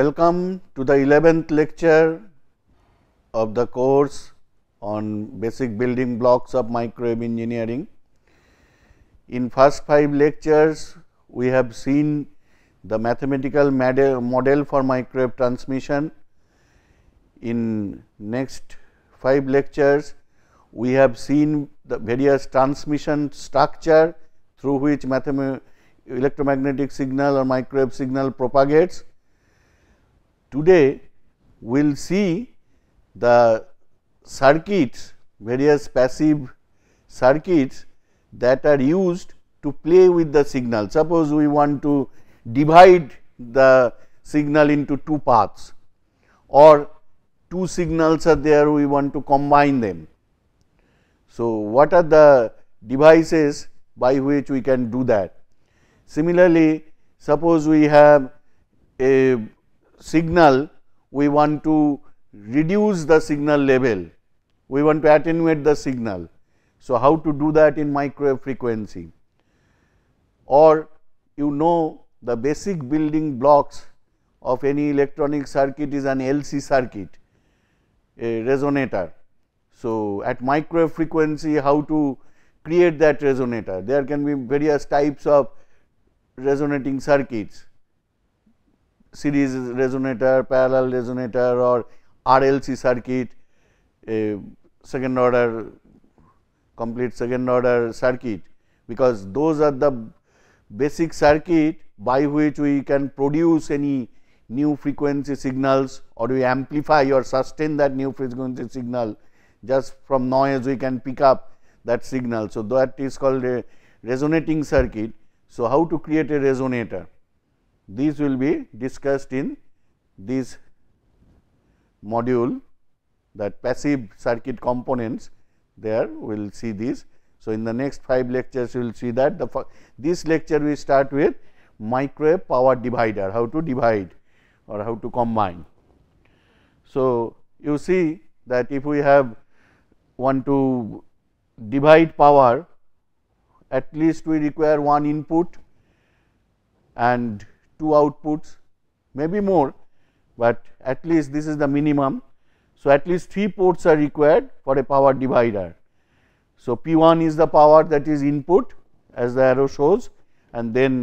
Welcome to the 11th lecture of the course on basic building blocks of microwave engineering. In first 5 lectures, we have seen the mathematical model for microwave transmission. In next 5 lectures, we have seen the various transmission structure through which electromagnetic signal or microwave signal propagates Today we will see the circuits, various passive circuits that are used to play with the signal. Suppose we want to divide the signal into two paths or two signals are there we want to combine them. So, what are the devices by which we can do that. Similarly, suppose we have a signal, we want to reduce the signal level, we want to attenuate the signal. So, how to do that in microwave frequency or you know the basic building blocks of any electronic circuit is an LC circuit, a resonator. So, at microwave frequency how to create that resonator, there can be various types of resonating circuits series resonator, parallel resonator or RLC circuit, second order complete second order circuit because those are the basic circuit by which we can produce any new frequency signals or we amplify or sustain that new frequency signal just from noise we can pick up that signal. So, that is called a resonating circuit. So, how to create a resonator? These will be discussed in this module that passive circuit components there we will see this. So, in the next 5 lectures we will see that the this lecture we start with microwave power divider how to divide or how to combine. So, you see that if we have want to divide power at least we require one input and two outputs maybe more, but at least this is the minimum. So, at least 3 ports are required for a power divider. So, P 1 is the power that is input as the arrow shows and then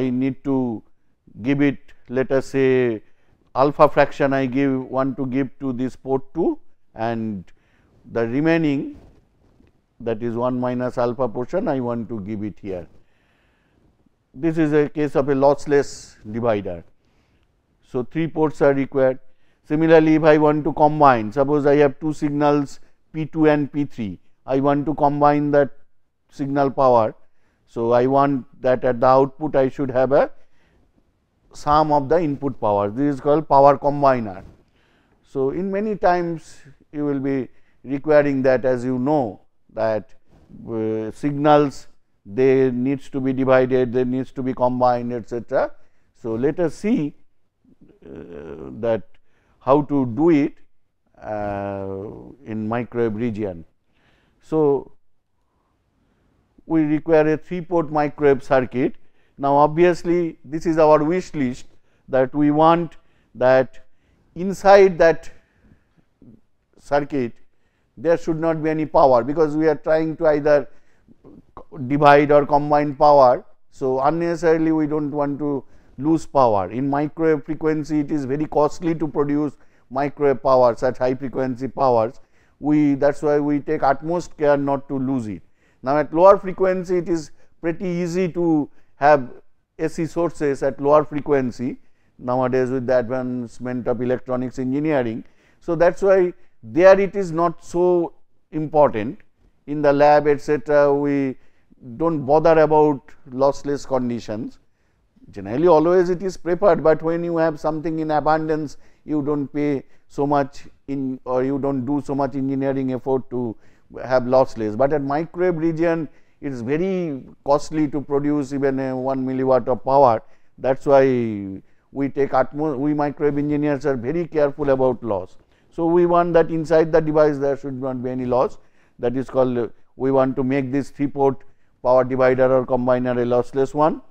I need to give it let us say alpha fraction I give one to give to this port 2 and the remaining that is 1 minus alpha portion I want to give it here this is a case of a lossless divider. So, 3 ports are required. Similarly, if I want to combine, suppose I have two signals P 2 and P 3, I want to combine that signal power. So, I want that at the output I should have a sum of the input power, this is called power combiner. So, in many times you will be requiring that as you know that uh, signals they needs to be divided, they needs to be combined etc. So, let us see uh, that how to do it uh, in microwave region. So, we require a 3 port microwave circuit. Now, obviously, this is our wish list that we want that inside that circuit there should not be any power because we are trying to either divide or combine power. So, unnecessarily we do not want to lose power. In microwave frequency it is very costly to produce microwave power such high frequency powers. We that is why we take utmost care not to lose it. Now, at lower frequency it is pretty easy to have AC sources at lower frequency nowadays with the advancement of electronics engineering. So, that is why there it is not so important in the lab etcetera we do not bother about lossless conditions. Generally always it is preferred, but when you have something in abundance you do not pay so much in or you do not do so much engineering effort to have lossless, but at microwave region it is very costly to produce even 1 milliwatt of power. That is why we take atmos we microwave engineers are very careful about loss. So, we want that inside the device there should not be any loss that is called we want to make this 3 port power divider or combiner a lossless one.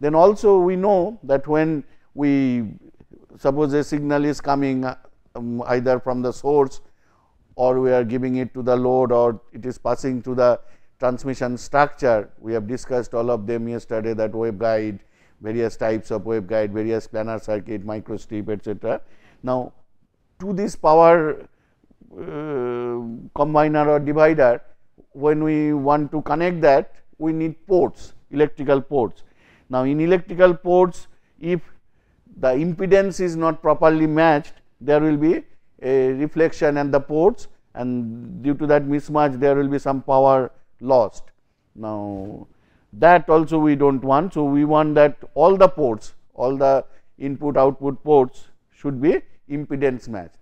Then also we know that when we suppose a signal is coming uh, um, either from the source or we are giving it to the load or it is passing to the transmission structure. We have discussed all of them yesterday that waveguide, various types of waveguide, various planar circuit, microstrip etc. Now, to this power uh, combiner or divider, when we want to connect that, we need ports, electrical ports. Now, in electrical ports, if the impedance is not properly matched, there will be a reflection and the ports and due to that mismatch there will be some power lost. Now, that also we do not want. So, we want that all the ports, all the input output ports should be impedance matched.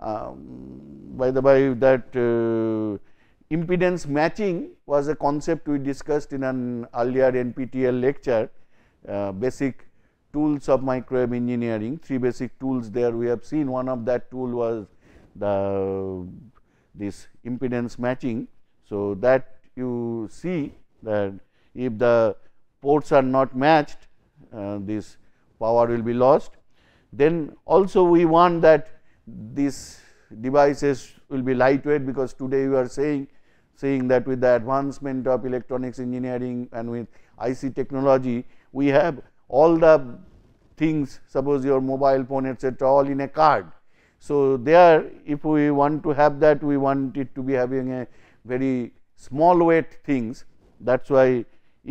Um, by the by that uh, impedance matching was a concept we discussed in an earlier NPTEL lecture, uh, basic tools of microwave engineering, three basic tools there we have seen one of that tool was the this impedance matching. So, that you see that if the ports are not matched uh, this power will be lost. Then also we want that these devices will be lightweight because today we are saying saying that with the advancement of electronics engineering and with IC technology, we have all the things suppose your mobile phone etc., all in a card. So, there if we want to have that we want it to be having a very small weight things that is why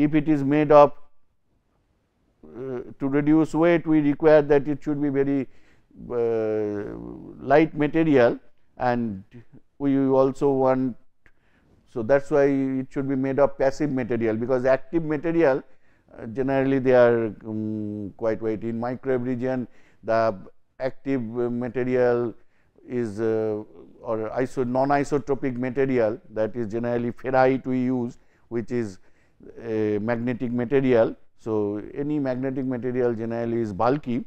if it is made of uh, to reduce weight we require that it should be very uh, light material and we also want so, that is why it should be made of passive material because active material uh, generally they are um, quite weight. In microwave region the active uh, material is uh, or iso non-isotropic material that is generally ferrite we use which is a magnetic material. So, any magnetic material generally is bulky.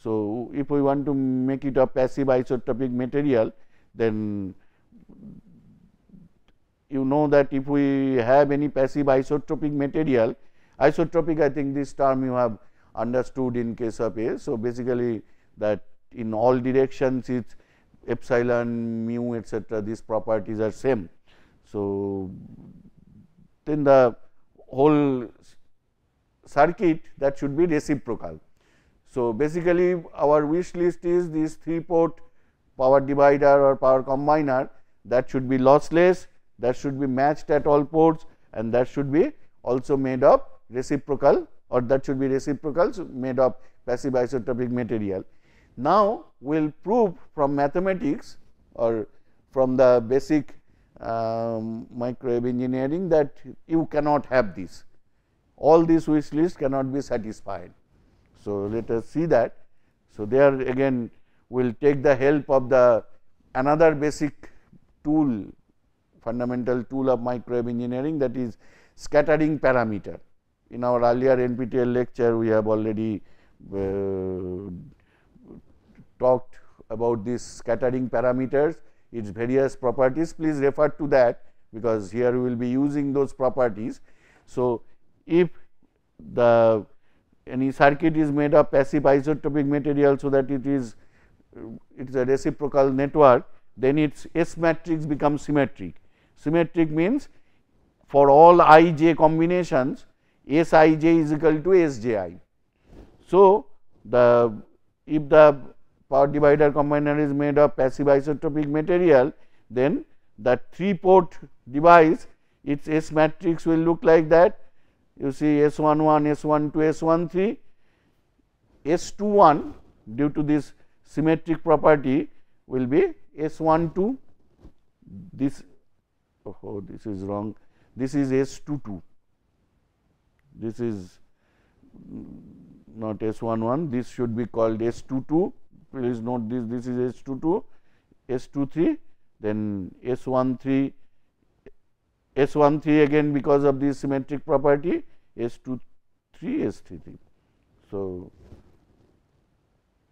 So, if we want to make it a passive isotropic material then you know that if we have any passive isotropic material, isotropic I think this term you have understood in case of A. So, basically that in all directions it's epsilon, mu etc. these properties are same. So, then the whole circuit that should be reciprocal. So, basically our wish list is this 3 port power divider or power combiner that should be lossless that should be matched at all ports and that should be also made of reciprocal or that should be reciprocal so made of passive isotropic material. Now, we will prove from mathematics or from the basic um, microwave engineering that you cannot have this. All this wish list cannot be satisfied. So, let us see that. So, there again we will take the help of the another basic tool fundamental tool of microwave engineering that is scattering parameter. In our earlier NPTEL lecture, we have already uh, talked about this scattering parameters, its various properties. Please refer to that because here we will be using those properties. So, if the any circuit is made of passive isotropic material, so that it is it is a reciprocal network, then its S matrix becomes symmetric Symmetric means for all i j combinations s i j is equal to s j i. So, the if the power divider combiner is made of passive isotropic material then the 3 port device its S matrix will look like that you see S 1 1 S 1 2 S 1 3 S 2 1 due to this symmetric property will be S 1 2 this oh, oh this is wrong, this is S 2 2, this is not S 1 1, this should be called S 2 2, please note this, this is S 2 2, S 2 3, then S 1 3, S 1 3 again because of the symmetric property, S 2 3, S 3 3. So,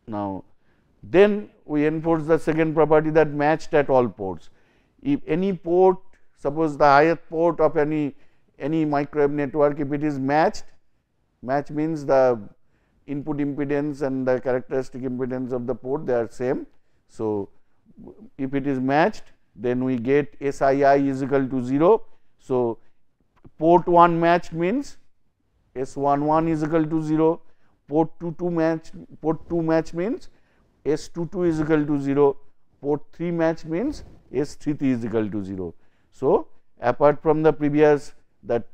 now then we enforce the second property that matched at all ports. If any port Suppose the ith port of any any microwave network if it is matched, match means the input impedance and the characteristic impedance of the port they are same. So, if it is matched then we get SII is equal to 0. So, port 1 matched means S 1 1 is equal to 0, port 2 2 match port 2 match means S 2 2 is equal to 0, port 3 match means S 3 3 is equal to 0. So, apart from the previous that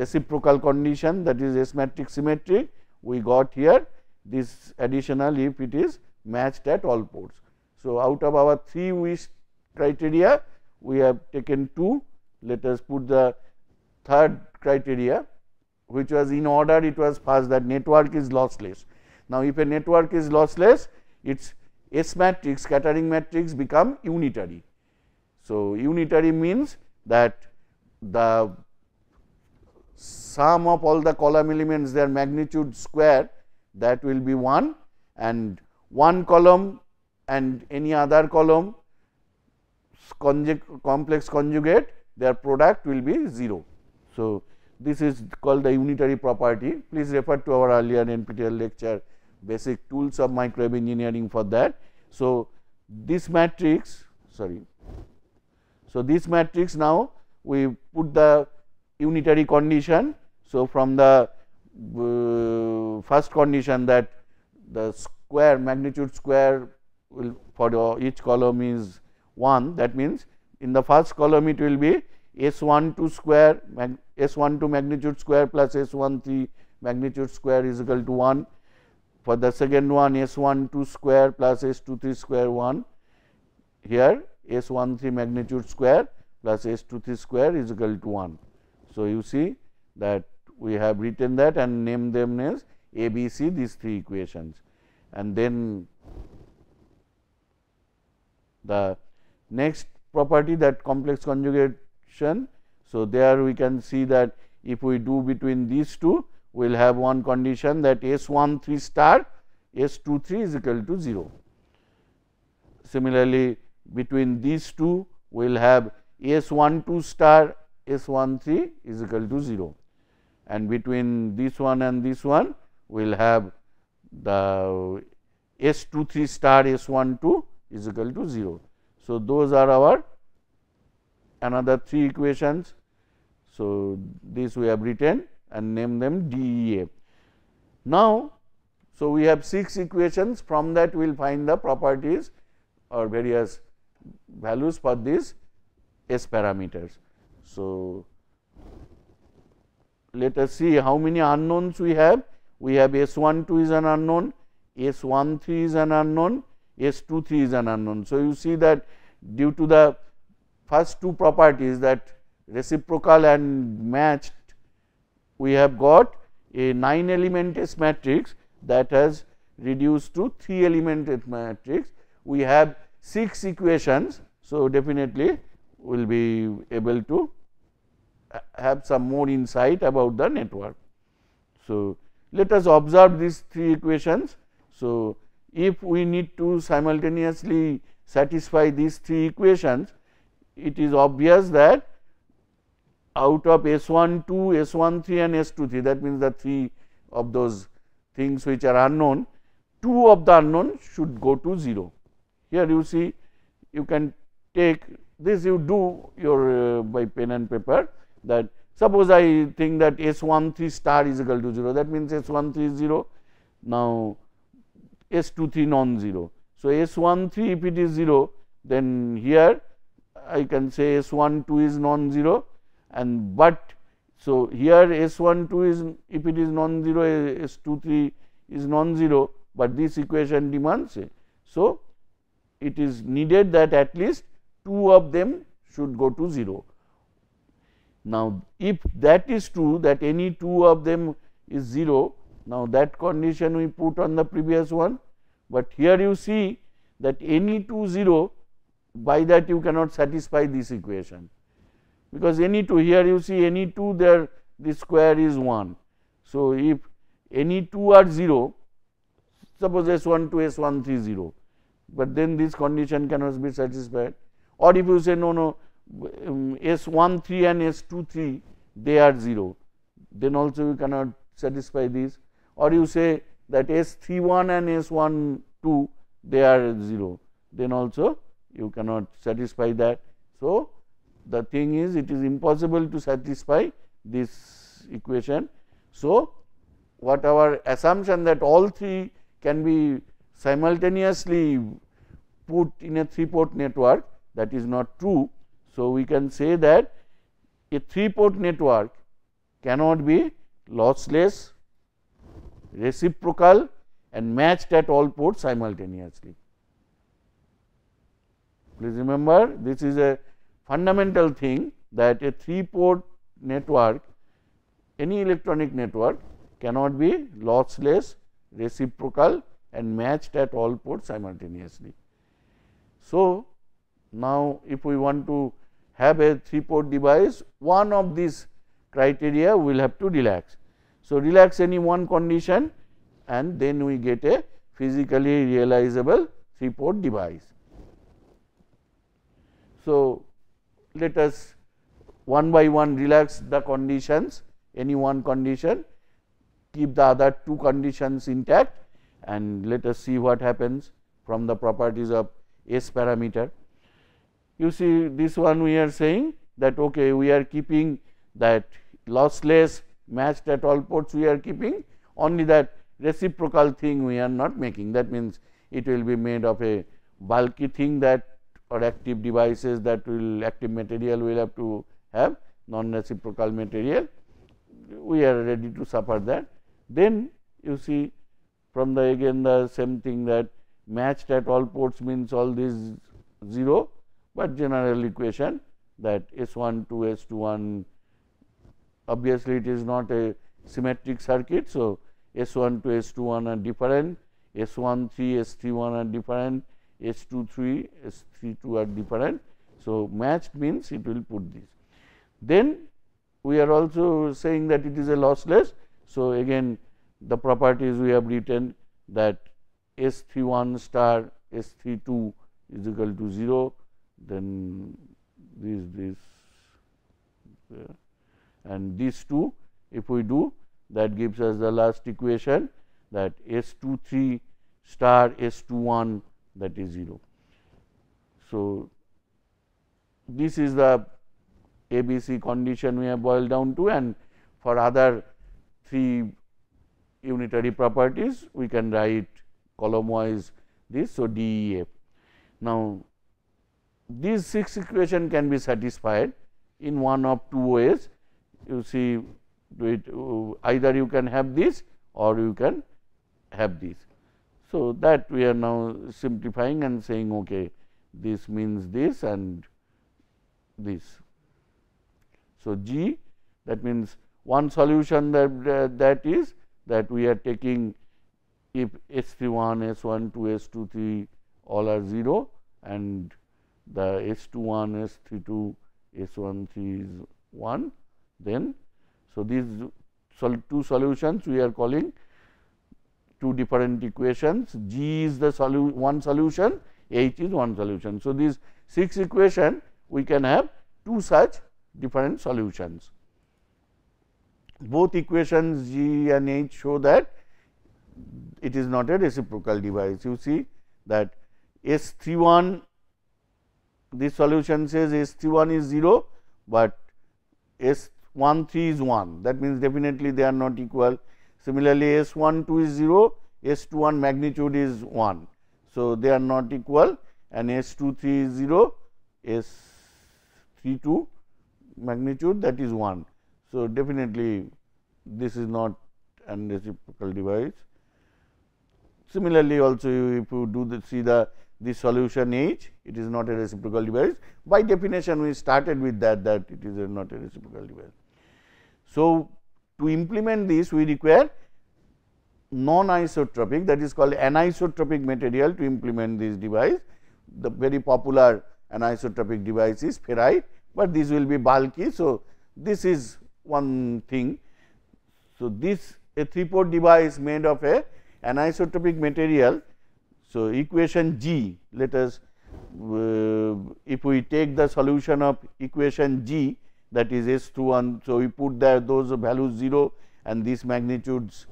reciprocal condition that is S matrix symmetric, we got here this additional if it is matched at all ports. So, out of our three wish criteria, we have taken two. Let us put the third criteria, which was in order it was first that network is lossless. Now, if a network is lossless, its S matrix scattering matrix become unitary. So, unitary means that the sum of all the column elements their magnitude square that will be 1 and one column and any other column complex conjugate their product will be 0. So, this is called the unitary property please refer to our earlier NPTEL lecture basic tools of microwave engineering for that. So, this matrix sorry so, this matrix now we put the unitary condition. So, from the uh, first condition that the square magnitude square will for each column is 1 that means, in the first column it will be S 1 2 square S 1 2 magnitude square plus S 1 3 magnitude square is equal to 1 for the second one S 1 2 square plus S 2 3 square 1 here S 1 3 magnitude square plus S 2 3 square is equal to 1. So, you see that we have written that and name them as A B C these three equations and then the next property that complex conjugation. So, there we can see that if we do between these two we will have one condition that S 1 3 star S 2 3 is equal to 0. Similarly, between these two we will have S 1 2 star S 1 3 is equal to 0 and between this one and this one we will have the S 2 3 star S 1 2 is equal to 0. So, those are our another three equations. So, this we have written and name them DEA. Now, so we have six equations from that we will find the properties or various values for these S parameters. So, let us see how many unknowns we have. We have S 1 2 is an unknown, S 1 3 is an unknown, S 2 3 is an unknown. So, you see that due to the first two properties that reciprocal and matched, we have got a 9 element S matrix that has reduced to 3 element S matrix. We have 6 equations. So, definitely we will be able to uh, have some more insight about the network. So, let us observe these three equations. So, if we need to simultaneously satisfy these three equations, it is obvious that out of S 1 2, S 1 3 and S 2 3 that means the three of those things which are unknown, two of the unknown should go to 0. Here you see you can take this you do your uh, by pen and paper that suppose I think that S 1 3 star is equal to 0 that means S 1 3 is 0 now S 2 3 non 0. So, S 1 3 if it is 0 then here I can say S 1 2 is non 0 and but so here S 1 2 is if it is non 0 S 2 3 is non 0, but this equation demands a. So, it is needed that at least two of them should go to 0. Now, if that is true that any two of them is 0, now that condition we put on the previous one, but here you see that any two 0 by that you cannot satisfy this equation because any two here you see any two there the square is 1. So, if any two are 0 suppose S 1 to S 1 3 0 but then this condition cannot be satisfied or if you say no no um, S13 and S23 they are 0 then also you cannot satisfy this or you say that S31 and S12 they are 0 then also you cannot satisfy that. So, the thing is it is impossible to satisfy this equation. So, what our assumption that all three can be simultaneously put in a 3 port network that is not true. So, we can say that a 3 port network cannot be lossless, reciprocal and matched at all ports simultaneously. Please remember this is a fundamental thing that a 3 port network any electronic network cannot be lossless, reciprocal and matched at all ports simultaneously. So, now if we want to have a 3 port device, one of these criteria will have to relax. So, relax any one condition and then we get a physically realizable 3 port device. So, let us one by one relax the conditions any one condition keep the other two conditions intact and let us see what happens from the properties of S parameter. You see this one we are saying that okay we are keeping that lossless matched at all ports we are keeping only that reciprocal thing we are not making that means it will be made of a bulky thing that or active devices that will active material will have to have non reciprocal material we are ready to suffer that then you see from the again the same thing that matched at all ports means all these 0, but general equation that S 1 2 S 2 1 obviously it is not a symmetric circuit. So, S 1 to S 2 1 are different, S 1 3 S 3 1 are different, S 2 3 S 3 2 are different. So, matched means it will put this. Then we are also saying that it is a lossless. So, again the properties we have written that S 3 1 star S 3 2 is equal to 0, then this this and these two if we do that gives us the last equation that S 2 3 star S 2 1 that is 0. So, this is the ABC condition we have boiled down to and for other three unitary properties, we can write column wise this. So, DEF. Now, these six equation can be satisfied in one of two ways. You see it, uh, either you can have this or you can have this. So, that we are now simplifying and saying okay, this means this and this. So, G that means one solution that, that is that we are taking if S 3 1, S 1 2, S 2 3 all are 0 and the S 2 1, S 3 2, S 1 3 is 1 then. So, these sol two solutions we are calling two different equations G is the solu one solution H is one solution. So, these 6 equation we can have two such different solutions both equations G and H show that it is not a reciprocal device. You see that S 3 1 this solution says S 3 1 is 0, but S 1 3 is 1 that means definitely they are not equal. Similarly, S 1 2 is 0, S 2 1 magnitude is 1. So, they are not equal and S 2 3 is 0, S 3 2 magnitude that is 1. So, definitely this is not an reciprocal device. Similarly, also if you do the see the the solution H, it is not a reciprocal device. By definition, we started with that that it is a not a reciprocal device. So, to implement this, we require non-isotropic that is called anisotropic material to implement this device. The very popular anisotropic device is ferrite, but this will be bulky. So, this is one thing. So, this a 3 port device made of a anisotropic material. So, equation G let us uh, if we take the solution of equation G that is S 2 1. So, we put there those values 0 and these magnitudes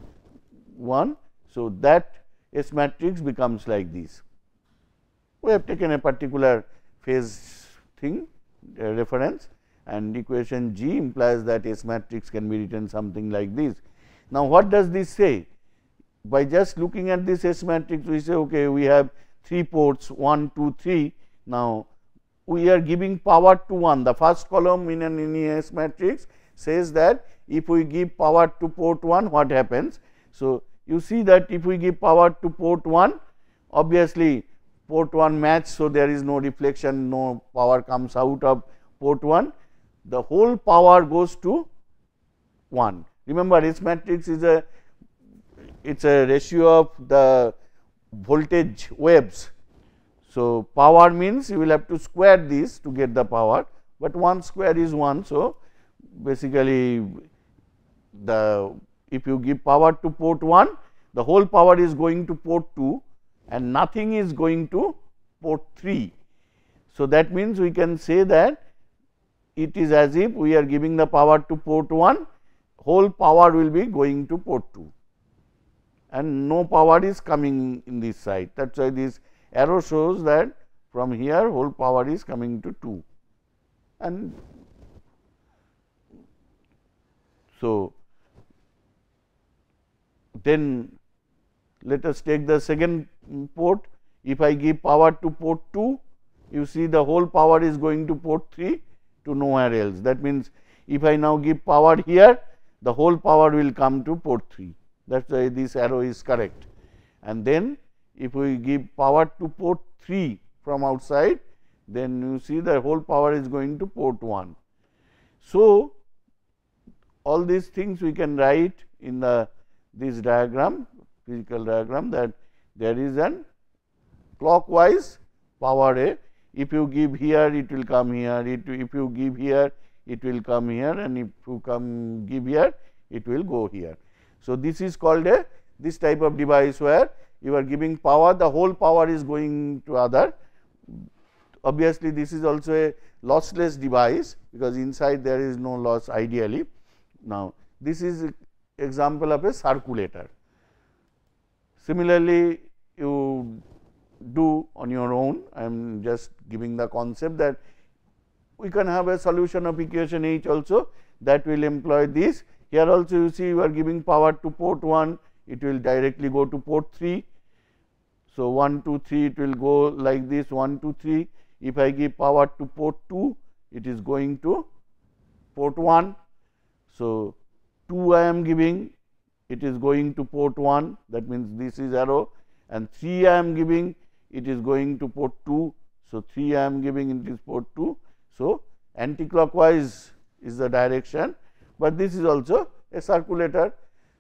1. So, that S matrix becomes like this. We have taken a particular phase thing uh, reference and equation G implies that S matrix can be written something like this. Now, what does this say? By just looking at this S matrix, we say okay, we have 3 ports 1, 2, 3. Now, we are giving power to 1. The first column in an in S matrix says that if we give power to port 1, what happens? So, you see that if we give power to port 1, obviously port 1 match. So, there is no reflection, no power comes out of port 1 the whole power goes to 1. Remember S matrix is a it is a ratio of the voltage waves. So, power means you will have to square this to get the power, but 1 square is 1. So, basically the if you give power to port 1, the whole power is going to port 2 and nothing is going to port 3. So, that means we can say that it is as if we are giving the power to port 1 whole power will be going to port 2 and no power is coming in this side that is why this arrow shows that from here whole power is coming to 2 and so then let us take the second port if I give power to port 2 you see the whole power is going to port 3 to nowhere else. That means, if I now give power here, the whole power will come to port 3. That is why this arrow is correct. And then, if we give power to port 3 from outside, then you see the whole power is going to port 1. So, all these things we can write in the this diagram, physical diagram that there is an clockwise power A if you give here it will come here, it, if you give here it will come here and if you come give here it will go here. So, this is called a this type of device where you are giving power the whole power is going to other. Obviously, this is also a lossless device because inside there is no loss ideally. Now, this is example of a circulator. Similarly, you do on your own. I am just giving the concept that we can have a solution of equation H also that will employ this. Here also you see you are giving power to port 1, it will directly go to port 3. So, 1, 2, 3 it will go like this 1, 2, 3. If I give power to port 2, it is going to port 1. So, 2 I am giving it is going to port 1 that means this is arrow and 3 I am giving it is going to port 2. So, 3 I am giving it is port 2. So, anticlockwise is the direction, but this is also a circulator.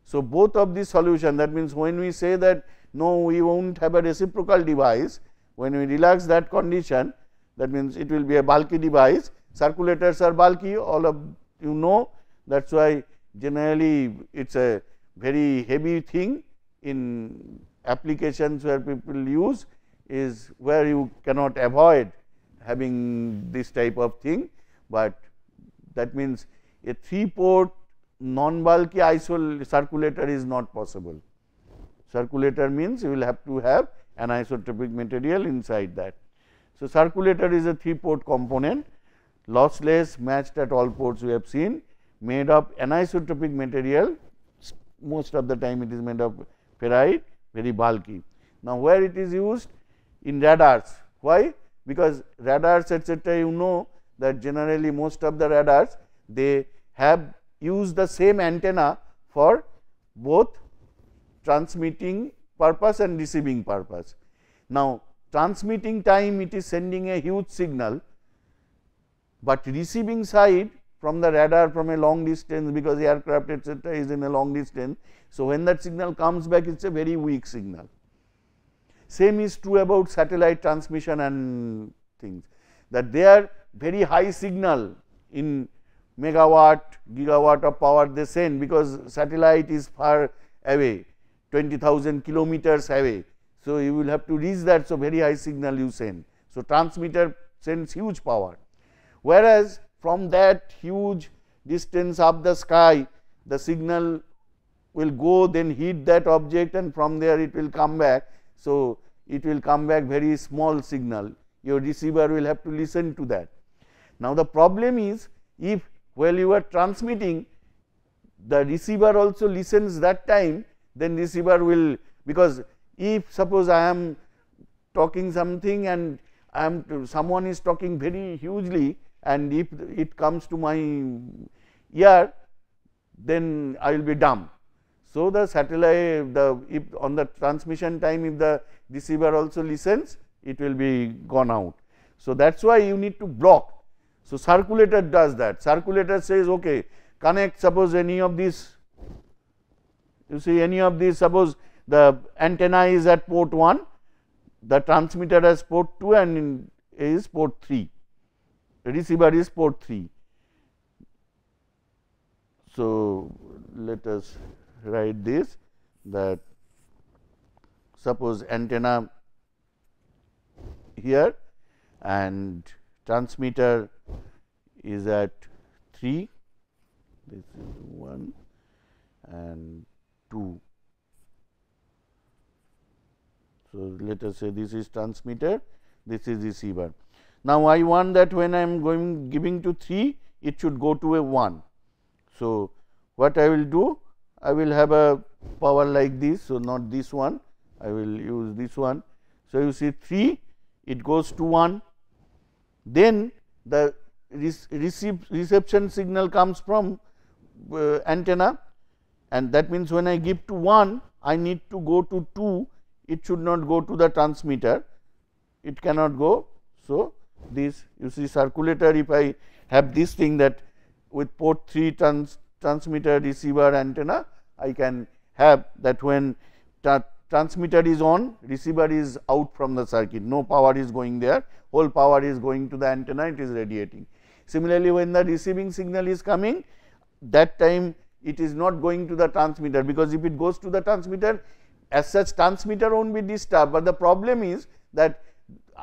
So, both of these solution that means when we say that no we will not have a reciprocal device, when we relax that condition that means it will be a bulky device, circulators are bulky all of you know that is why generally it is a very heavy thing in applications where people use is where you cannot avoid having this type of thing, but that means a 3 port non-bulky isolator circulator is not possible. Circulator means you will have to have an isotropic material inside that. So, circulator is a 3 port component lossless matched at all ports we have seen made of anisotropic material most of the time it is made of ferrite very bulky. Now, where it is used in radars. Why? Because radars etc. you know that generally most of the radars they have used the same antenna for both transmitting purpose and receiving purpose. Now, transmitting time it is sending a huge signal, but receiving side from the radar from a long distance because aircraft etc., is in a long distance. So, when that signal comes back it is a very weak signal. Same is true about satellite transmission and things that they are very high signal in megawatt, gigawatt of power they send because satellite is far away 20,000 kilometers away. So, you will have to reach that. So, very high signal you send. So, transmitter sends huge power whereas, from that huge distance up the sky the signal will go then hit that object and from there it will come back. So, it will come back very small signal your receiver will have to listen to that. Now, the problem is if while you are transmitting the receiver also listens that time then receiver will because if suppose I am talking something and I am to, someone is talking very hugely and if it comes to my ear then I will be dumb so, the satellite the if on the transmission time if the receiver also listens it will be gone out. So, that is why you need to block. So, circulator does that circulator says okay connect suppose any of these you see any of these suppose the antenna is at port 1 the transmitter has port 2 and is port 3 receiver is port 3. So, let us write this that suppose antenna here and transmitter is at 3 this is 1 and 2. So, let us say this is transmitter this is receiver. Now, I want that when I am going giving to 3 it should go to a 1. So, what I will do I will have a power like this. So, not this one I will use this one. So, you see 3 it goes to 1 then the rece reception signal comes from uh, antenna and that means when I give to 1 I need to go to 2 it should not go to the transmitter it cannot go. So, this you see circulator if I have this thing that with port 3 trans transmitter receiver antenna I can have that when tra transmitter is on receiver is out from the circuit no power is going there whole power is going to the antenna it is radiating. Similarly, when the receiving signal is coming that time it is not going to the transmitter because if it goes to the transmitter as such transmitter won't be disturbed, but the problem is that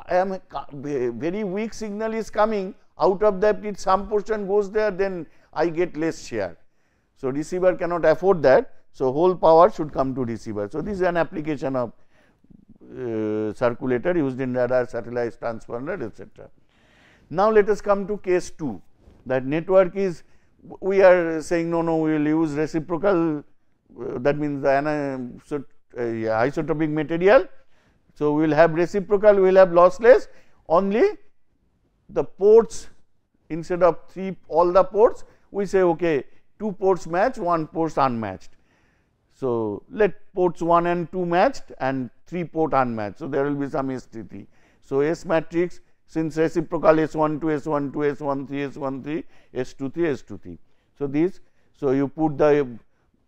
I am very weak signal is coming out of that if some portion goes there then I get less share. So, receiver cannot afford that. So, whole power should come to receiver. So, this is an application of uh, circulator used in radar, satellite, transponder etc. Now, let us come to case 2 that network is we are saying no, no we will use reciprocal uh, that means the uh, material. So, we will have reciprocal we will have lossless only the ports instead of 3 all the ports we say okay 2 ports matched, 1 ports unmatched. So, let ports 1 and 2 matched and 3 port unmatched. So, there will be some STT. So, S matrix since reciprocal S1 to S1 to S1 3 S1 3 S2 3 S2 3. So, this so you put the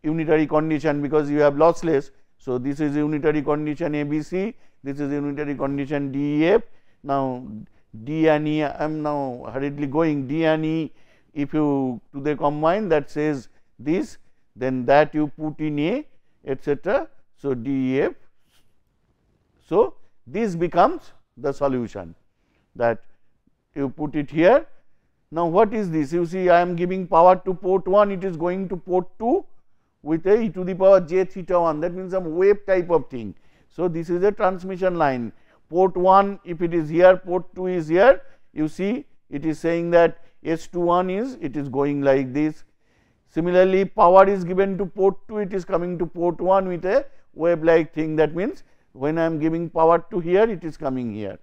unitary condition because you have lossless. So, this is unitary condition A B C, this is unitary condition D E F. Now, D and E I am now hurriedly going D and E if you to they combine that says this then that you put in A etc. So, DEF. So, this becomes the solution that you put it here. Now, what is this? You see I am giving power to port 1, it is going to port 2 with a e to the power j theta 1 that means some wave type of thing. So, this is a transmission line port 1 if it is here port 2 is here you see it is saying that S 2 1 is it is going like this. Similarly, power is given to port 2 it is coming to port 1 with a wave like thing that means when I am giving power to here it is coming here.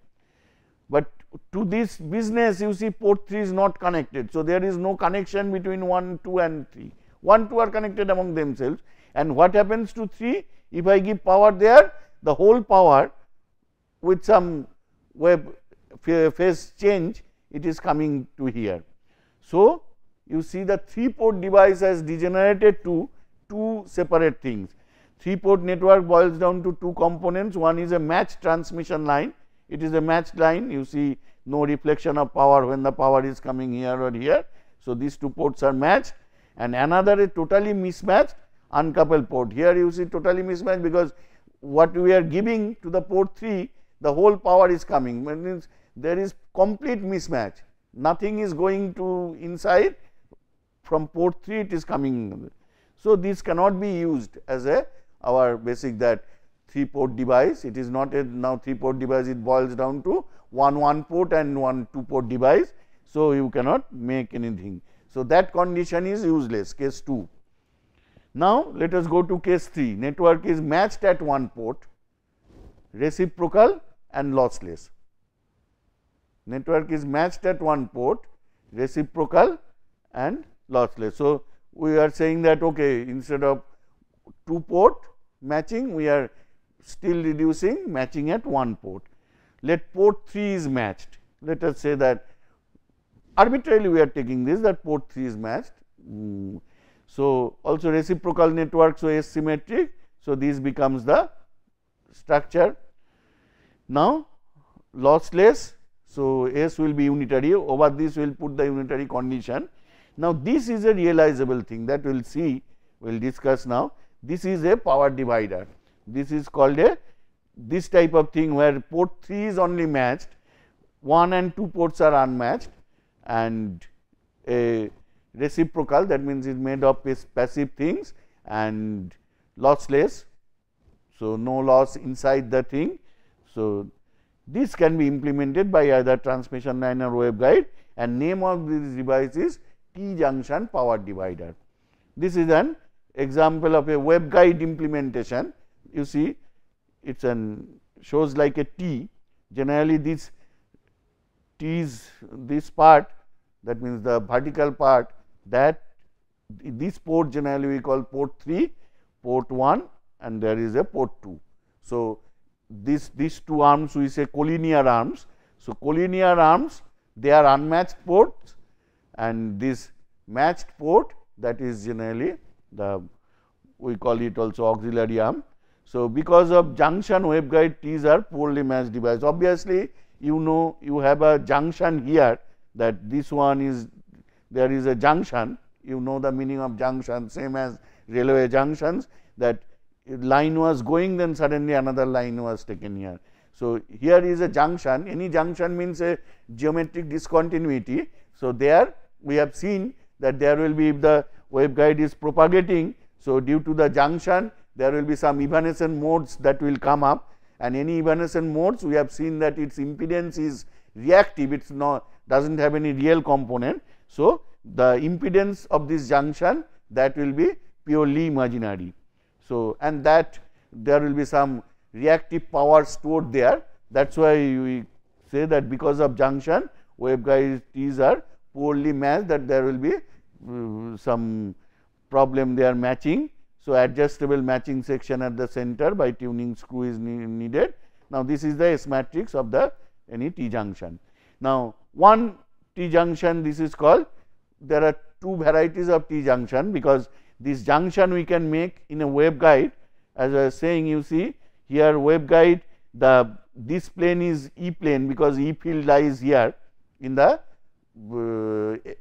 But to this business you see port 3 is not connected. So, there is no connection between 1, 2 and 3. 1, 2 are connected among themselves and what happens to 3 if I give power there the whole power with some wave phase change it is coming to here. So, you see the 3 port device has degenerated to two separate things. 3 port network boils down to two components one is a matched transmission line it is a matched line you see no reflection of power when the power is coming here or here. So, these two ports are matched and another is totally mismatched uncoupled port here you see totally mismatched because what we are giving to the port 3 the whole power is coming means there is complete mismatch nothing is going to inside from port 3 it is coming. So, this cannot be used as a our basic that 3 port device it is not a now 3 port device it boils down to one 1 port and one 2 port device. So, you cannot make anything. So, that condition is useless case 2. Now, let us go to case 3 network is matched at one port reciprocal and lossless network is matched at one port reciprocal and lossless. So, we are saying that okay instead of two port matching we are still reducing matching at one port. Let port 3 is matched let us say that arbitrarily we are taking this that port 3 is matched. Mm. So, also reciprocal network so asymmetric. So, this becomes the structure. Now, lossless so, S will be unitary over this we will put the unitary condition. Now, this is a realizable thing that we will see we will discuss now this is a power divider this is called a this type of thing where port 3 is only matched 1 and 2 ports are unmatched and a reciprocal that means it is made of passive things and lossless. So, no loss inside the thing. So, this can be implemented by either transmission line or waveguide and name of this device is T junction power divider. This is an example of a waveguide implementation. You see it is an shows like a T generally this T's this part that means the vertical part that this port generally we call port 3, port 1 and there is a port 2. So, this these two arms we say collinear arms. So, collinear arms they are unmatched ports and this matched port that is generally the we call it also auxiliary arm. So, because of junction waveguide T's are poorly matched device. Obviously, you know you have a junction here that this one is there is a junction you know the meaning of junction same as railway junctions that line was going then suddenly another line was taken here. So, here is a junction any junction means a geometric discontinuity. So, there we have seen that there will be if the waveguide is propagating. So, due to the junction there will be some evanescent modes that will come up and any evanescent modes we have seen that its impedance is reactive it is not does not have any real component. So, the impedance of this junction that will be purely imaginary. So, and that there will be some reactive power stored there that is why we say that because of junction waveguides are poorly matched that there will be uh, some problem they are matching. So, adjustable matching section at the center by tuning screw is ne needed. Now, this is the S matrix of the any T junction. Now, one T junction this is called there are two varieties of T junction because this junction we can make in a waveguide as I was saying you see here waveguide the this plane is E plane because E field lies here in the uh,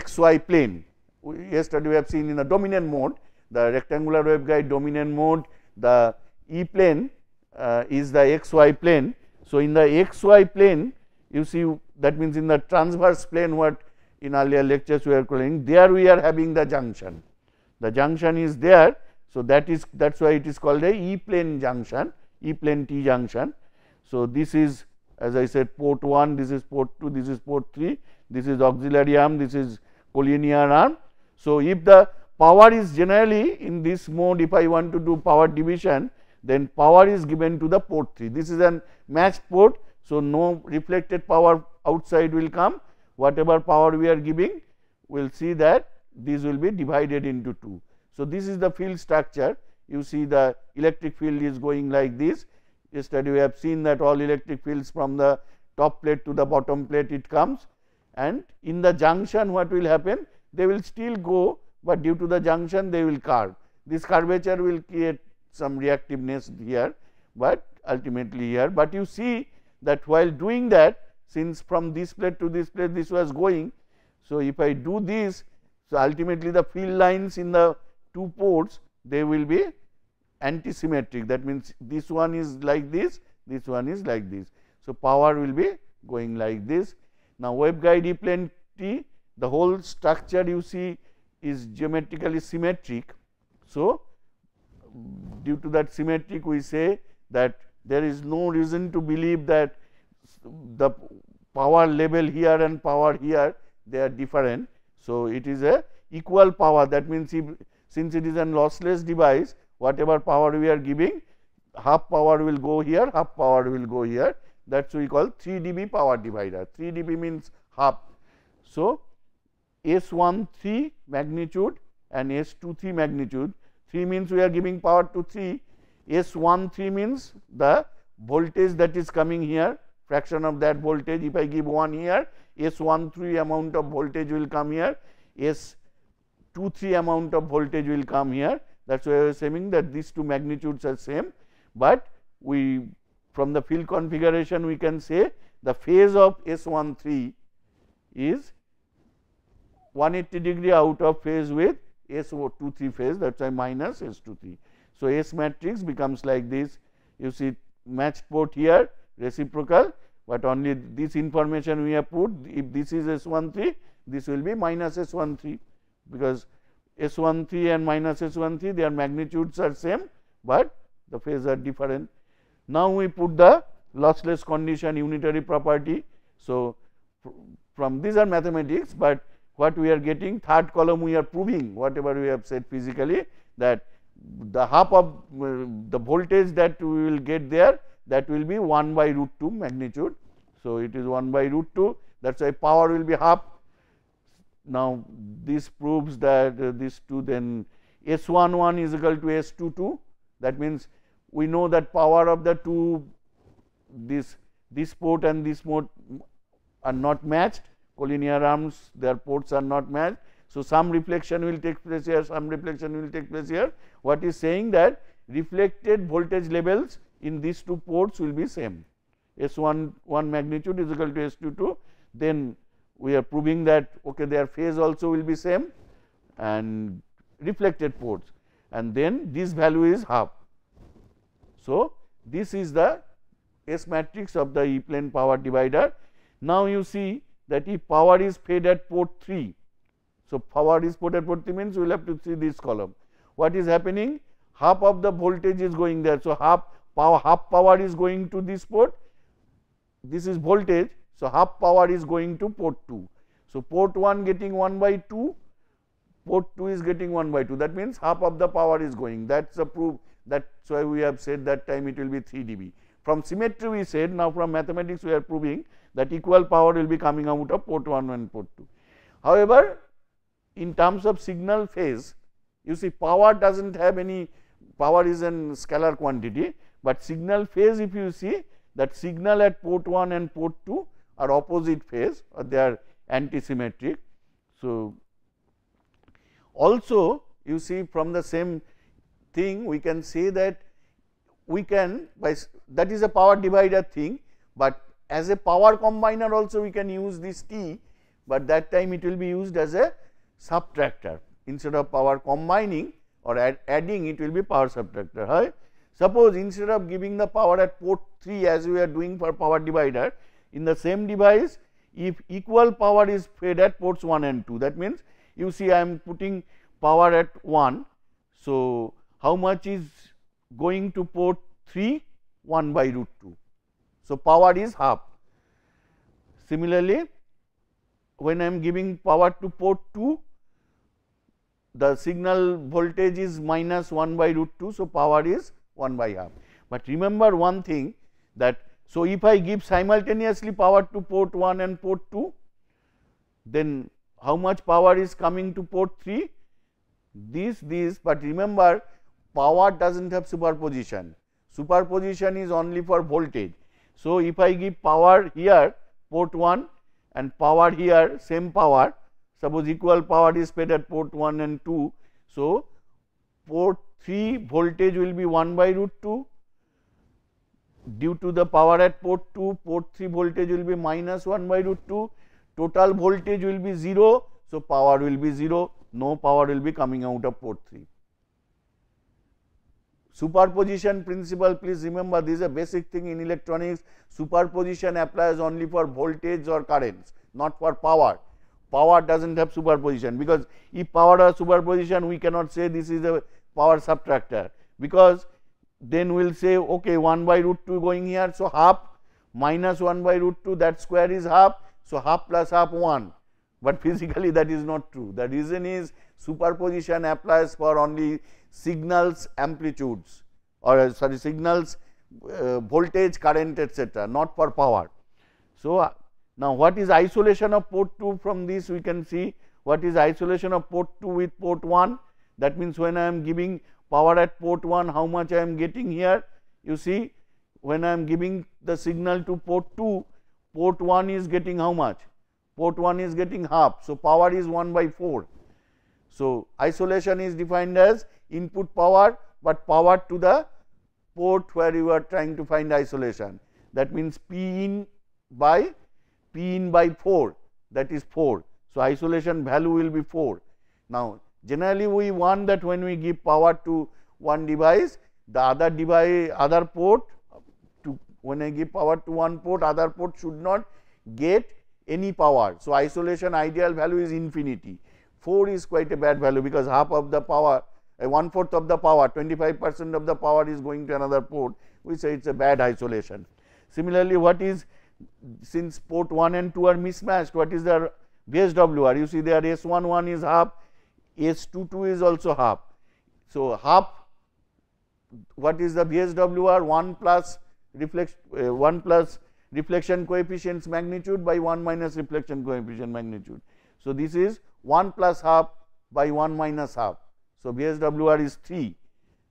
x y plane we yesterday we have seen in the dominant mode the rectangular waveguide dominant mode the E plane uh, is the x y plane. So, in the x y plane you see that means in the transverse plane what in earlier lectures we are calling there we are having the junction the junction is there. So, that is that is why it is called a E plane junction, E plane T junction. So, this is as I said port 1, this is port 2, this is port 3, this is auxiliary arm, this is collinear arm. So, if the power is generally in this mode if I want to do power division then power is given to the port 3. This is an matched port. So, no reflected power outside will come whatever power we are giving we will see that these will be divided into two. So, this is the field structure you see the electric field is going like this yesterday we have seen that all electric fields from the top plate to the bottom plate it comes and in the junction what will happen they will still go, but due to the junction they will curve this curvature will create some reactiveness here, but ultimately here, but you see that while doing that since from this plate to this plate this was going. So, if I do this so, ultimately the field lines in the two ports they will be antisymmetric that means, this one is like this, this one is like this. So, power will be going like this. Now, waveguide E plane T the whole structure you see is geometrically symmetric. So, due to that symmetric we say that there is no reason to believe that the power level here and power here they are different. So, it is a equal power that means if, since it is a lossless device whatever power we are giving half power will go here half power will go here that is we call 3 dB power divider 3 dB means half. So, S 1 3 magnitude and S 2 3 magnitude 3 means we are giving power to 3 S 1 3 means the voltage that is coming here fraction of that voltage if I give 1 here S 1 3 amount of voltage will come here S 2 3 amount of voltage will come here that is why I was saying that these two magnitudes are same, but we from the field configuration we can say the phase of S 1 3 is 180 degree out of phase with S 2 3 phase that is why minus S 2 3. So, S matrix becomes like this you see matched port here reciprocal, but only this information we have put if this is S 1 3 this will be minus S 1 3 because S 1 3 and minus S 1 3 their magnitudes are same, but the phase are different. Now, we put the lossless condition unitary property. So, from these are mathematics, but what we are getting third column we are proving whatever we have said physically that the half of uh, the voltage that we will get there that will be 1 by root 2 magnitude. So, it is 1 by root 2 that is why power will be half. Now, this proves that uh, this 2 then S 1 1 is equal to S 2 2 that means, we know that power of the two this this port and this port are not matched collinear arms their ports are not matched. So, some reflection will take place here some reflection will take place here what is saying that reflected voltage levels in these two ports will be same S 1 1 magnitude is equal to S 2 2 then we are proving that okay their phase also will be same and reflected ports and then this value is half. So, this is the S matrix of the E plane power divider. Now, you see that if power is fed at port 3. So, power is fed at port 3 means we will have to see this column. What is happening? Half of the voltage is going there. So, half power half power is going to this port, this is voltage. So, half power is going to port 2. So, port 1 getting 1 by 2, port 2 is getting 1 by 2 that means half of the power is going that is a proof that is why we have said that time it will be 3 dB. From symmetry we said now from mathematics we are proving that equal power will be coming out of port 1 and port 2. However, in terms of signal phase you see power does not have any power is a scalar quantity but signal phase if you see that signal at port 1 and port 2 are opposite phase or they are antisymmetric. So, also you see from the same thing we can say that we can by that is a power divider thing, but as a power combiner also we can use this T, but that time it will be used as a subtractor instead of power combining or add, adding it will be power subtractor. Right? Suppose instead of giving the power at port 3 as we are doing for power divider, in the same device if equal power is fed at ports 1 and 2 that means you see I am putting power at 1. So, how much is going to port 3 1 by root 2. So, power is half. Similarly, when I am giving power to port 2 the signal voltage is minus 1 by root 2. So, power is 1 by half. But remember one thing that so if I give simultaneously power to port 1 and port 2, then how much power is coming to port 3? This, this, but remember power does not have superposition. Superposition is only for voltage. So, if I give power here port 1 and power here same power, suppose equal power is paid at port 1 and 2. So, port 3 voltage will be 1 by root 2 due to the power at port 2 port 3 voltage will be minus 1 by root 2 total voltage will be 0. So, power will be 0 no power will be coming out of port 3. Superposition principle please remember this is a basic thing in electronics superposition applies only for voltage or currents not for power. Power does not have superposition because if power or superposition we cannot say this is a power subtractor because then we will say okay 1 by root 2 going here. So, half minus 1 by root 2 that square is half. So, half plus half 1, but physically that is not true. The reason is superposition applies for only signals amplitudes or uh, sorry signals uh, voltage current etc., not for power. So, uh, now what is isolation of port 2 from this we can see what is isolation of port 2 with port 1 that means, when I am giving power at port 1, how much I am getting here? You see, when I am giving the signal to port 2, port 1 is getting how much? Port 1 is getting half. So, power is 1 by 4. So, isolation is defined as input power, but power to the port where you are trying to find isolation. That means, P in by P in by 4 that is 4. So, isolation value will be 4. Now, Generally, we want that when we give power to one device, the other device, other port to when I give power to one port, other port should not get any power. So, isolation ideal value is infinity. 4 is quite a bad value because half of the power, uh, one fourth of the power, 25 percent of the power is going to another port. We say it is a bad isolation. Similarly, what is since port 1 and 2 are mismatched, what is their VSWR? You see their s one is half S 2 2 is also half. So, half what is the VSWR 1 plus uh, 1 plus reflection coefficients magnitude by 1 minus reflection coefficient magnitude. So, this is 1 plus half by 1 minus half. So, VSWR is 3,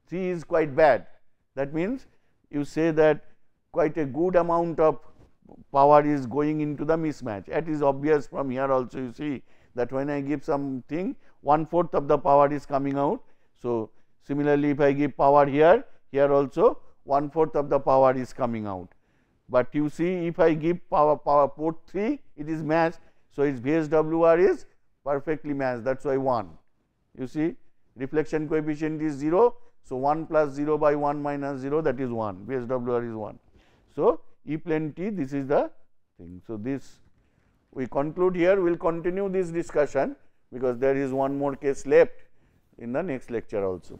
3 is quite bad that means you say that quite a good amount of power is going into the mismatch. That is obvious from here also you see that when I give something one fourth of the power is coming out. So, similarly if I give power here, here also one fourth of the power is coming out. But you see if I give power, power port 3 it is matched. So, its VSWR is perfectly matched that is why 1. You see reflection coefficient is 0. So, 1 plus 0 by 1 minus 0 that is 1 VSWR is 1. So, E plane T this is the thing. So, this we conclude here we will continue this discussion because there is one more case left in the next lecture also.